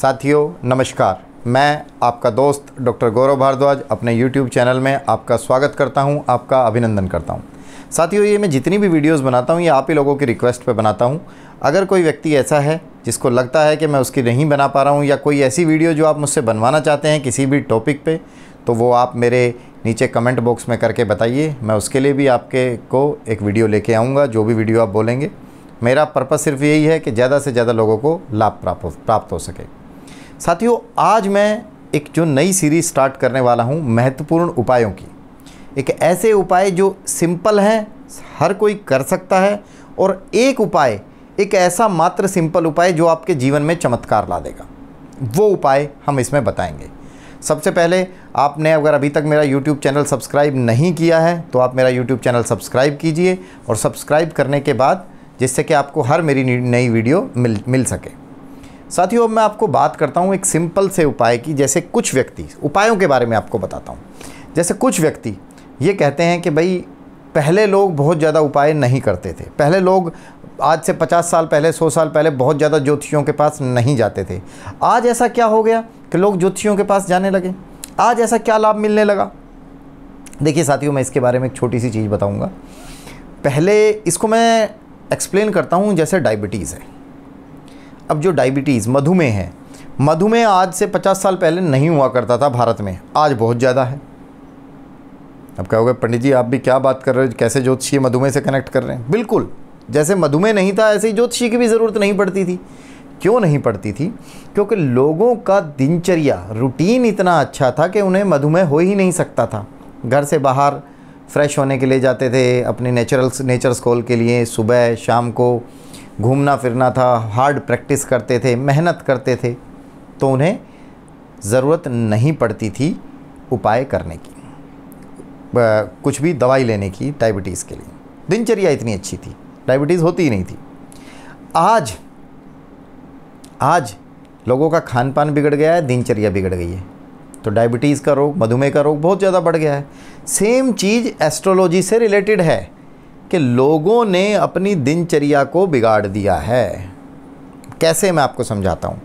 साथियों नमस्कार मैं आपका दोस्त डॉक्टर गौरव भारद्वाज अपने यूट्यूब चैनल में आपका स्वागत करता हूं, आपका अभिनंदन करता हूं। साथियों ये मैं जितनी भी वीडियोस बनाता हूं ये आप ही लोगों की रिक्वेस्ट पे बनाता हूं। अगर कोई व्यक्ति ऐसा है जिसको लगता है कि मैं उसकी नहीं बना पा रहा हूँ या कोई ऐसी वीडियो जो आप मुझसे बनवाना चाहते हैं किसी भी टॉपिक पर तो वो आप मेरे नीचे कमेंट बॉक्स में करके बताइए मैं उसके लिए भी आपके को एक वीडियो लेके आऊँगा जो भी वीडियो आप बोलेंगे मेरा पर्पज़ सिर्फ यही है कि ज़्यादा से ज़्यादा लोगों को लाभ प्राप्त प्राप्त हो सके साथियों आज मैं एक जो नई सीरीज स्टार्ट करने वाला हूँ महत्वपूर्ण उपायों की एक ऐसे उपाय जो सिंपल हैं हर कोई कर सकता है और एक उपाय एक ऐसा मात्र सिंपल उपाय जो आपके जीवन में चमत्कार ला देगा वो उपाय हम इसमें बताएंगे सबसे पहले आपने अगर अभी तक मेरा YouTube चैनल सब्सक्राइब नहीं किया है तो आप मेरा YouTube चैनल सब्सक्राइब कीजिए और सब्सक्राइब करने के बाद जिससे कि आपको हर मेरी नई वीडियो मिल मिल सके साथियों अब मैं आपको बात करता हूँ एक सिंपल से उपाय की जैसे कुछ व्यक्ति उपायों के बारे में आपको बताता हूँ जैसे कुछ व्यक्ति ये कहते हैं कि भाई पहले लोग बहुत ज़्यादा उपाय नहीं करते थे पहले लोग आज से 50 साल पहले 100 साल पहले बहुत ज़्यादा ज्योतिषियों के पास नहीं जाते थे आज ऐसा क्या हो गया कि लोग ज्योतिषियों के पास जाने लगे आज ऐसा क्या लाभ मिलने लगा देखिए साथियों मैं इसके बारे में एक छोटी सी चीज़ बताऊँगा पहले इसको मैं एक्सप्लेन करता हूँ जैसे डायबिटीज़ है अब जो डायबिटीज़ मधुमेह है मधुमेह आज से 50 साल पहले नहीं हुआ करता था भारत में आज बहुत ज़्यादा है अब कहोगे पंडित जी आप भी क्या बात कर रहे हो कैसे ज्योतिषीय मधुमेह से कनेक्ट कर रहे हैं बिल्कुल जैसे मधुमेह नहीं था ऐसे ही ज्योतिषी की भी ज़रूरत नहीं पड़ती थी क्यों नहीं पड़ती थी क्योंकि लोगों का दिनचर्या रूटीन इतना अच्छा था कि उन्हें मधुमेह हो ही नहीं सकता था घर से बाहर फ्रेश होने के लिए जाते थे अपने नेचुरल्स नेचर कॉल के लिए सुबह शाम को घूमना फिरना था हार्ड प्रैक्टिस करते थे मेहनत करते थे तो उन्हें ज़रूरत नहीं पड़ती थी उपाय करने की कुछ भी दवाई लेने की डायबिटीज़ के लिए दिनचर्या इतनी अच्छी थी डायबिटीज़ होती ही नहीं थी आज आज लोगों का खान पान बिगड़ गया है दिनचर्या बिगड़ गई है तो डायबिटीज़ का रोग मधुमेह का रोग बहुत ज़्यादा बढ़ गया है सेम चीज़ एस्ट्रोलॉजी से रिलेटेड है कि लोगों ने अपनी दिनचर्या को बिगाड़ दिया है कैसे मैं आपको समझाता हूँ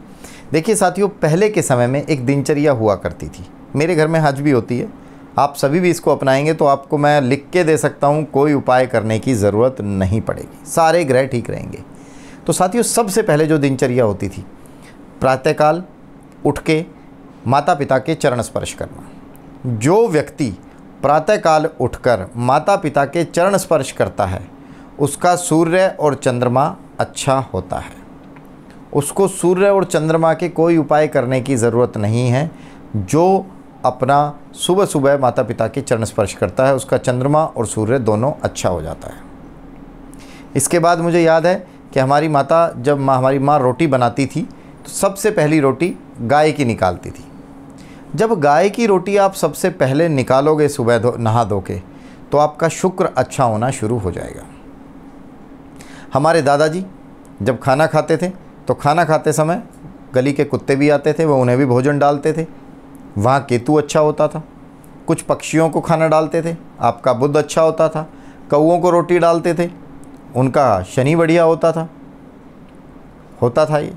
देखिए साथियों पहले के समय में एक दिनचर्या हुआ करती थी मेरे घर में हज भी होती है आप सभी भी इसको अपनाएंगे तो आपको मैं लिख के दे सकता हूँ कोई उपाय करने की ज़रूरत नहीं पड़ेगी सारे ग्रह ठीक रहेंगे तो साथियों सबसे पहले जो दिनचर्या होती थी प्रातःकाल उठ के माता पिता के चरण स्पर्श करना जो व्यक्ति प्रातःकाल उठकर माता पिता के चरण स्पर्श करता है उसका सूर्य और चंद्रमा अच्छा होता है उसको सूर्य और चंद्रमा के कोई उपाय करने की ज़रूरत नहीं है जो अपना सुबह सुबह माता पिता के चरण स्पर्श करता है उसका चंद्रमा और सूर्य दोनों अच्छा हो जाता है इसके बाद मुझे याद है कि हमारी माता जब हमारी माँ रोटी बनाती थी तो सबसे पहली रोटी गाय की निकालती थी जब गाय की रोटी आप सबसे पहले निकालोगे सुबह धो नहा धो के तो आपका शुक्र अच्छा होना शुरू हो जाएगा हमारे दादाजी जब खाना खाते थे तो खाना खाते समय गली के कुत्ते भी आते थे वो उन्हें भी भोजन डालते थे वहाँ केतु अच्छा होता था कुछ पक्षियों को खाना डालते थे आपका बुद्ध अच्छा होता था कौओं को रोटी डालते थे उनका शनि बढ़िया होता था होता था ये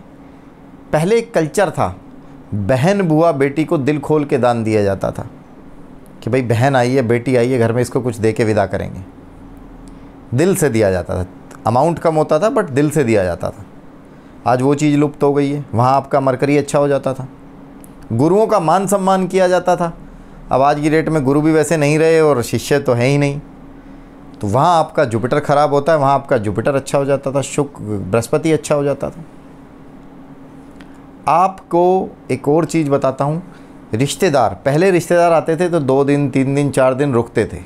पहले एक कल्चर था बहन बुआ बेटी को दिल खोल के दान दिया जाता था कि भाई बहन आई है बेटी आई है घर में इसको कुछ दे के विदा करेंगे दिल से दिया जाता था अमाउंट कम होता था बट दिल से दिया जाता था आज वो चीज़ लुप्त हो गई है वहाँ आपका मरकरी अच्छा हो जाता था गुरुओं का मान सम्मान किया जाता था अब आज की डेट में गुरु भी वैसे नहीं रहे और शिष्य तो है ही नहीं तो वहाँ आपका जुपिटर ख़राब होता है वहाँ आपका जुपिटर अच्छा हो जाता था शुक्र बृहस्पति अच्छा हो जाता था आपको एक और चीज़ बताता हूँ रिश्तेदार पहले रिश्तेदार आते थे तो दो दिन तीन दिन चार दिन रुकते थे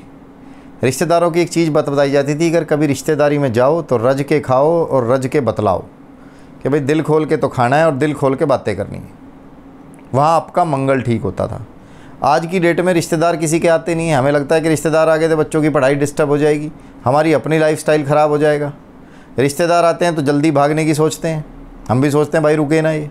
रिश्तेदारों की एक चीज़ बत बताई जाती थी अगर कभी रिश्तेदारी में जाओ तो रज के खाओ और रज के बतलाओ कि भाई दिल खोल के तो खाना है और दिल खोल के बातें करनी है वहाँ आपका मंगल ठीक होता था आज की डेट में रिश्तेदार किसी के आते नहीं हैं हमें लगता है कि रिश्तेदार आ गए तो बच्चों की पढ़ाई डिस्टर्ब हो जाएगी हमारी अपनी लाइफ ख़राब हो जाएगा रिश्तेदार आते हैं तो जल्दी भागने की सोचते हैं हम भी सोचते हैं भाई रुके ना ये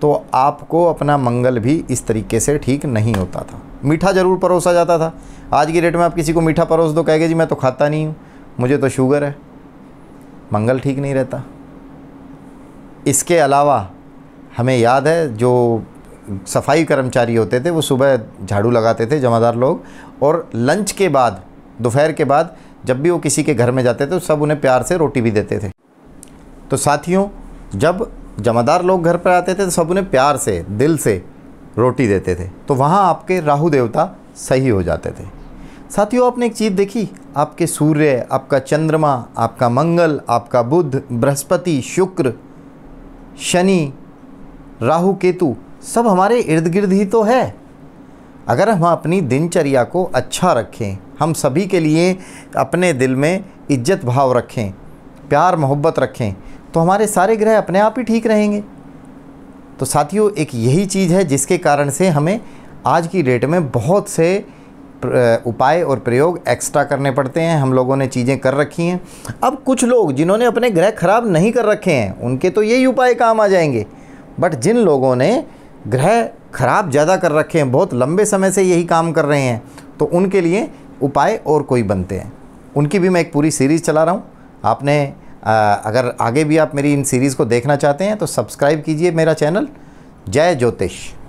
तो आपको अपना मंगल भी इस तरीके से ठीक नहीं होता था मीठा ज़रूर परोसा जाता था आज की डेट में आप किसी को मीठा परोस दो कहेंगे जी मैं तो खाता नहीं हूँ मुझे तो शुगर है मंगल ठीक नहीं रहता इसके अलावा हमें याद है जो सफाई कर्मचारी होते थे वो सुबह झाड़ू लगाते थे जमादार लोग और लंच के बाद दोपहर के बाद जब भी वो किसी के घर में जाते थे तो सब उन्हें प्यार से रोटी भी देते थे तो साथियों जब जमादार लोग घर पर आते थे तो सब उन्हें प्यार से दिल से रोटी देते थे तो वहाँ आपके राहु देवता सही हो जाते थे साथियों आपने एक चीज़ देखी आपके सूर्य आपका चंद्रमा आपका मंगल आपका बुध बृहस्पति शुक्र शनि राहु केतु सब हमारे इर्द गिर्द ही तो है अगर हम अपनी दिनचर्या को अच्छा रखें हम सभी के लिए अपने दिल में इज्जत भाव रखें प्यार मोहब्बत रखें तो हमारे सारे ग्रह अपने आप ही ठीक रहेंगे तो साथियों एक यही चीज़ है जिसके कारण से हमें आज की डेट में बहुत से उपाय और प्रयोग एक्स्ट्रा करने पड़ते हैं हम लोगों ने चीज़ें कर रखी हैं अब कुछ लोग जिन्होंने अपने ग्रह खराब नहीं कर रखे हैं उनके तो यही उपाय काम आ जाएंगे बट जिन लोगों ने ग्रह खराब ज़्यादा कर रखे हैं बहुत लंबे समय से यही काम कर रहे हैं तो उनके लिए उपाय और कोई बनते हैं उनकी भी मैं एक पूरी सीरीज़ चला रहा हूँ आपने अगर आगे भी आप मेरी इन सीरीज़ को देखना चाहते हैं तो सब्सक्राइब कीजिए मेरा चैनल जय ज्योतिष